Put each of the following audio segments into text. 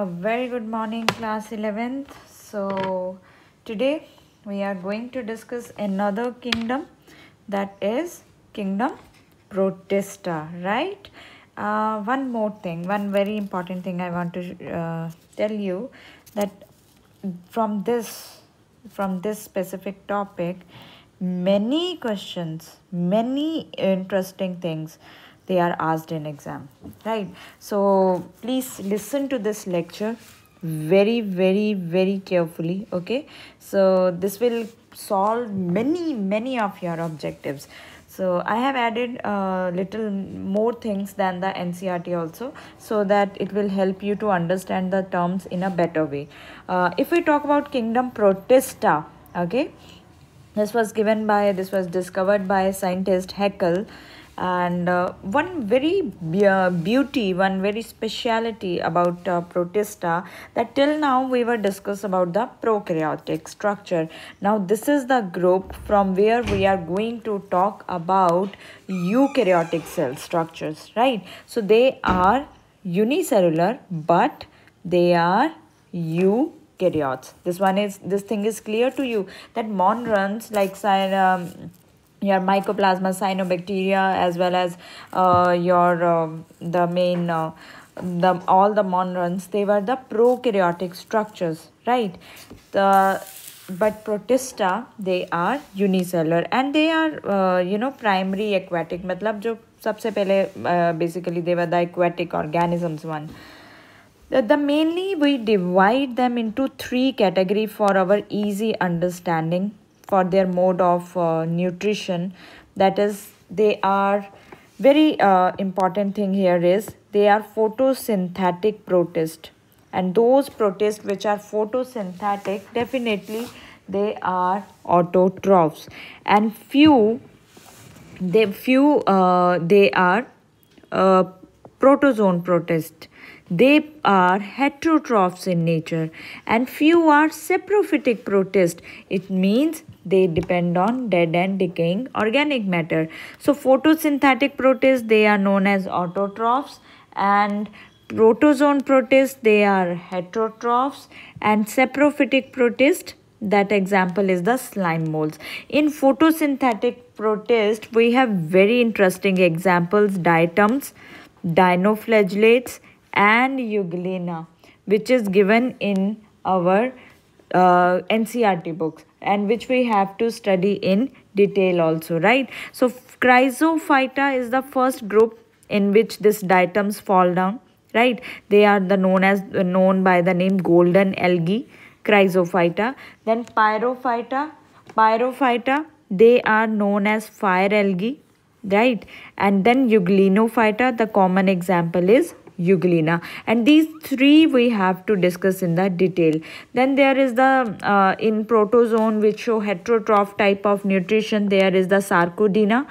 a very good morning class 11th so today we are going to discuss another kingdom that is kingdom protista right uh, one more thing one very important thing i want to uh, tell you that from this from this specific topic many questions many interesting things they are asked in exam right so please listen to this lecture very very very carefully okay so this will solve many many of your objectives so i have added a uh, little more things than the ncrt also so that it will help you to understand the terms in a better way uh, if we talk about kingdom protista okay this was given by this was discovered by scientist haeckel and uh, one very uh, beauty one very speciality about uh, protista that till now we were discuss about the prokaryotic structure now this is the group from where we are going to talk about eukaryotic cell structures right so they are unicellular but they are eukaryotes. This one is this thing is clear to you that Mon runs like um, your mycoplasma cyanobacteria as well as uh, your uh, the main uh, the all the monrons they were the prokaryotic structures right the but protista they are unicellular and they are uh, you know primary aquatic मतलब जो सबसे पहले uh, basically they were the aquatic organisms one the, the mainly we divide them into three category for our easy understanding for their mode of uh, nutrition that is they are very uh, important thing here is they are photosynthetic protist and those protists which are photosynthetic definitely they are autotrophs and few they few uh, they are uh, protozoan protist they are heterotrophs in nature and few are saprophytic protist it means they depend on dead and decaying organic matter. So photosynthetic protists, they are known as autotrophs and protozoan protists, they are heterotrophs and saprophytic protists, that example is the slime molds. In photosynthetic protist, we have very interesting examples, diatoms, dinoflagellates and euglena, which is given in our uh, NCRT books and which we have to study in detail also, right? So Chrysophyta is the first group in which these diatoms fall down, right? They are the known as known by the name golden algae, Chrysophyta. Then Pyrophyta, Pyrophyta, they are known as fire algae, right? And then Euglenophyta, the common example is euglena and these three we have to discuss in the detail then there is the uh, in protozoan which show heterotroph type of nutrition there is the sarcodina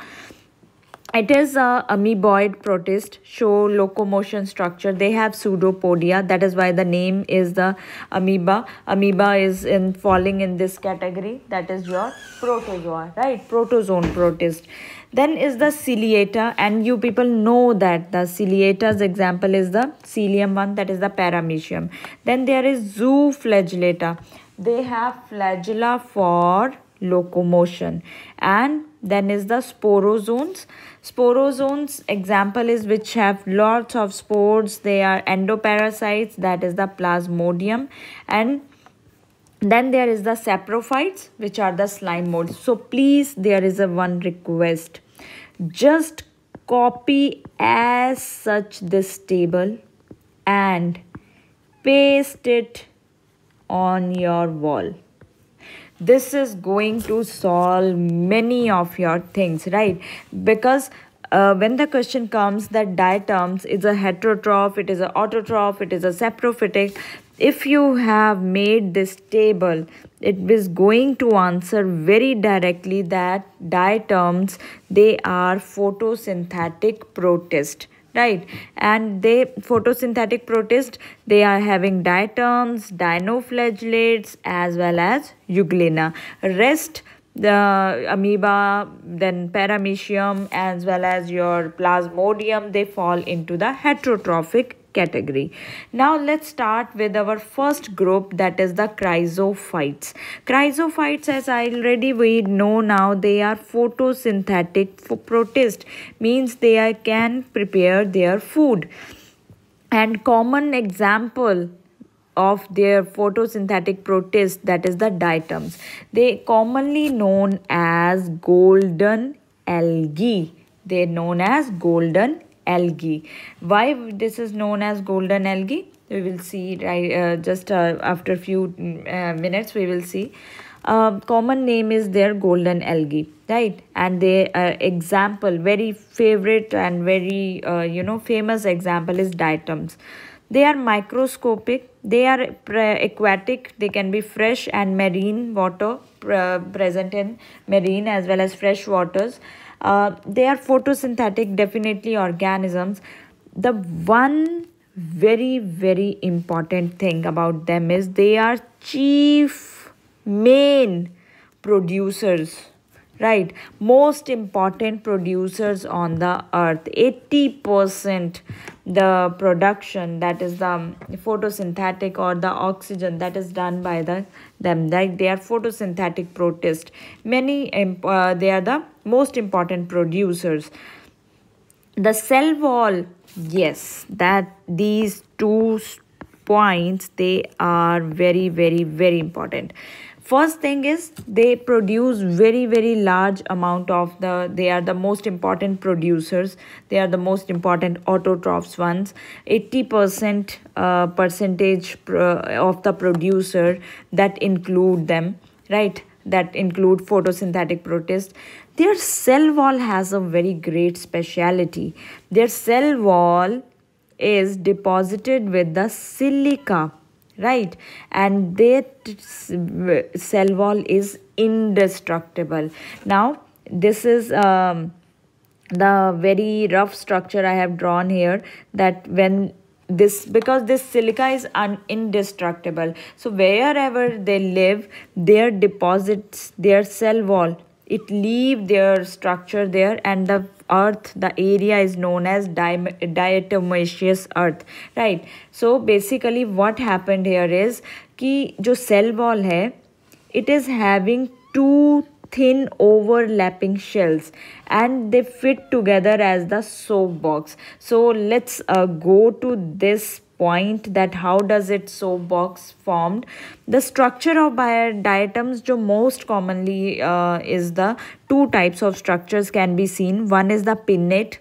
it is a amoeboid protist, show locomotion structure. They have pseudopodia. That is why the name is the amoeba. Amoeba is in falling in this category. That is your protozoa, right? Protozoan protist. Then is the ciliata and you people know that the ciliata's example is the cilium one that is the paramecium. Then there is zooflagellata. They have flagella for locomotion and then is the sporozones. Sporozones example is which have lots of spores. They are endoparasites that is the plasmodium and then there is the saprophytes which are the slime molds. So please there is a one request. Just copy as such this table and paste it on your wall this is going to solve many of your things right because uh, when the question comes that diatoms is a heterotroph it is an autotroph it is a saprophytic if you have made this table it is going to answer very directly that diatoms they are photosynthetic protists right and they photosynthetic protist they are having diatoms dinoflagellates as well as euglena rest the amoeba then paramecium as well as your plasmodium they fall into the heterotrophic category. Now let's start with our first group that is the chrysophytes. Chrysophytes as I already we know now they are photosynthetic for protist means they are, can prepare their food. And common example of their photosynthetic protist that is the diatoms. They commonly known as golden algae. They're known as golden algae. Why this is known as golden algae? We will see right uh, just uh, after a few mm, uh, minutes we will see. Uh, common name is their golden algae right and they uh, example very favorite and very uh, you know famous example is diatoms they are microscopic they are aquatic they can be fresh and marine water present in marine as well as fresh waters uh, they are photosynthetic definitely organisms the one very very important thing about them is they are chief main producers right most important producers on the earth 80% the production that is the um, photosynthetic or the oxygen that is done by the them like they are photosynthetic protists many uh, they are the most important producers the cell wall yes that these two points they are very very very important first thing is they produce very very large amount of the they are the most important producers they are the most important autotrophs ones 80% uh, percentage of the producer that include them right that include photosynthetic protists their cell wall has a very great speciality their cell wall is deposited with the silica right and their cell wall is indestructible now this is um, the very rough structure i have drawn here that when this because this silica is un, indestructible so wherever they live their deposits their cell wall it leave their structure there and the earth the area is known as diatomaceous earth right so basically what happened here is ki jo cell wall hai it is having two thin overlapping shells and they fit together as the soap box so let's uh, go to this point that how does it so box formed the structure of diatoms jo most commonly uh, is the two types of structures can be seen one is the pinnate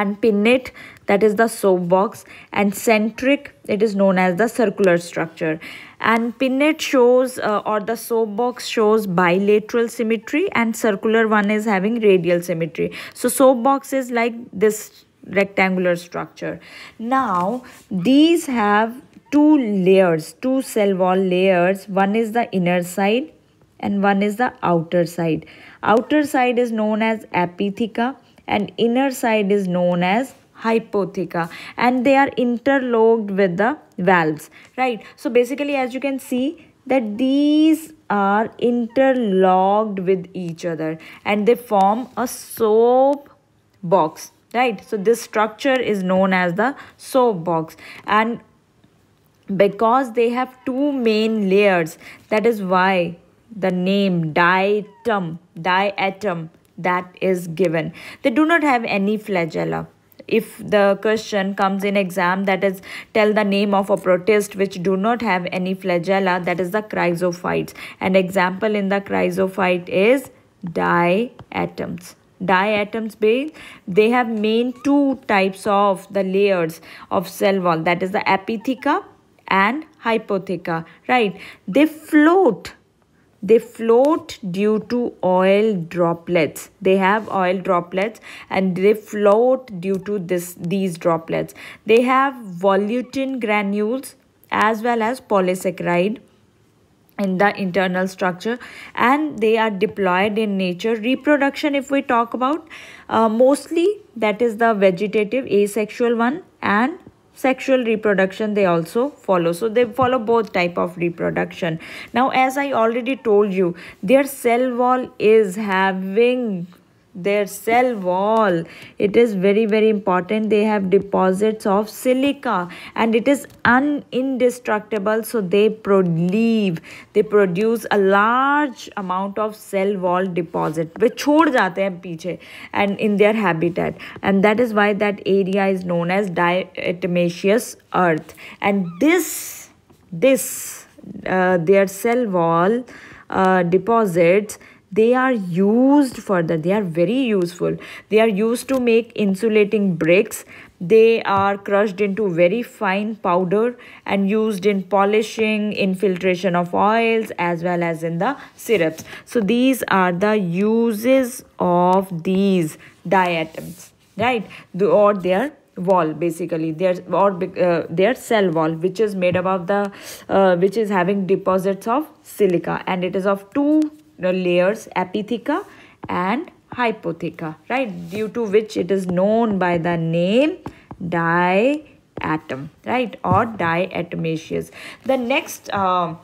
and pinnate that is the soap box and centric it is known as the circular structure and pinnate shows uh, or the soap box shows bilateral symmetry and circular one is having radial symmetry so soap box is like this rectangular structure. Now, these have two layers, two cell wall layers. One is the inner side and one is the outer side. Outer side is known as apitheca and inner side is known as hypotheca and they are interlocked with the valves right so basically as you can see that these are interlocked with each other and they form a soap box right so this structure is known as the soap box and because they have two main layers that is why the name diatom diatom that is given they do not have any flagella if the question comes in exam that is tell the name of a protist which do not have any flagella that is the chrysophytes an example in the chrysophyte is diatoms diatoms base they have main two types of the layers of cell wall that is the apitheca and hypotheca right they float they float due to oil droplets they have oil droplets and they float due to this these droplets they have volutin granules as well as polysaccharide in the internal structure and they are deployed in nature reproduction if we talk about uh, mostly that is the vegetative asexual one and sexual reproduction they also follow so they follow both type of reproduction now as i already told you their cell wall is having their cell wall it is very very important they have deposits of silica and it is un indestructible so they leave they produce a large amount of cell wall deposit which छोड़ जाते and in their habitat and that is why that area is known as diatomaceous earth and this this uh, their cell wall uh, deposits they are used further they are very useful they are used to make insulating bricks they are crushed into very fine powder and used in polishing in filtration of oils as well as in the syrups so these are the uses of these diatoms right The or their wall basically their or uh, their cell wall which is made up of the uh, which is having deposits of silica and it is of two the layers apitheca and hypotheca right due to which it is known by the name diatom right or diatomaceous the next uh,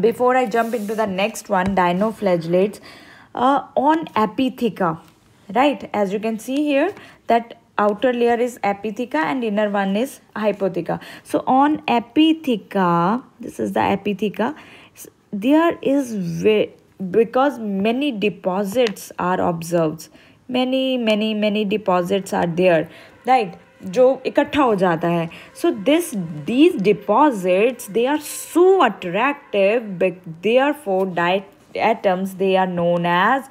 before i jump into the next one dinoflagellates uh, on apitheca right as you can see here that outer layer is apitheca and inner one is hypotheca so on apitheca this is the apitheca there is because many deposits are observed many many many deposits are there right jo ikattha ho so this these deposits they are so attractive therefore diet atoms they are known as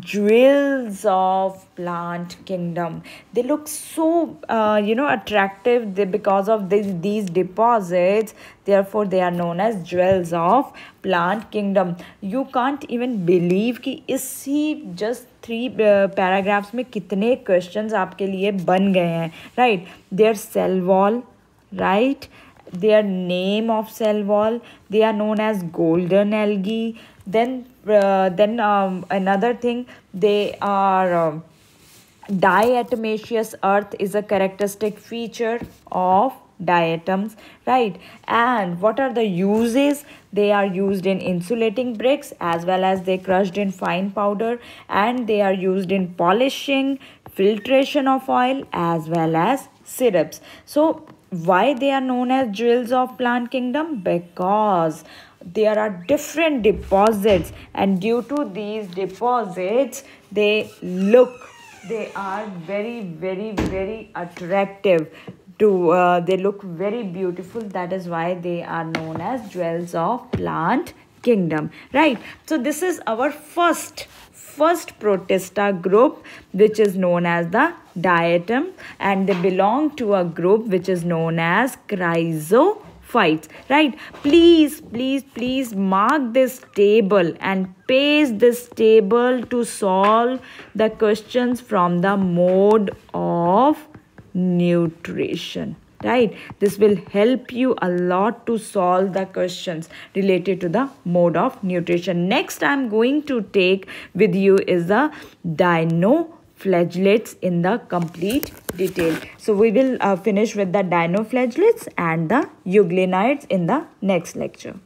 drills of plant kingdom they look so uh, you know attractive they, because of this, these deposits therefore they are known as drills of plant kingdom you can't even believe कि he just three uh, paragraphs? में कितने questions आपके लिए बन गए हैं right. Their cell wall, right? their name of cell wall they are known as golden algae then uh, then um, another thing they are um, diatomaceous earth is a characteristic feature of diatoms right and what are the uses they are used in insulating bricks as well as they crushed in fine powder and they are used in polishing filtration of oil as well as syrups so why they are known as jewels of plant kingdom because there are different deposits and due to these deposits they look they are very very very attractive to uh, they look very beautiful that is why they are known as jewels of plant kingdom right so this is our first first protista group which is known as the diatom and they belong to a group which is known as chrysoprotista fights right please please please mark this table and paste this table to solve the questions from the mode of nutrition right this will help you a lot to solve the questions related to the mode of nutrition next i'm going to take with you is the dino flagellates in the complete detail. So we will uh, finish with the dinoflagellates and the Euglenoids in the next lecture.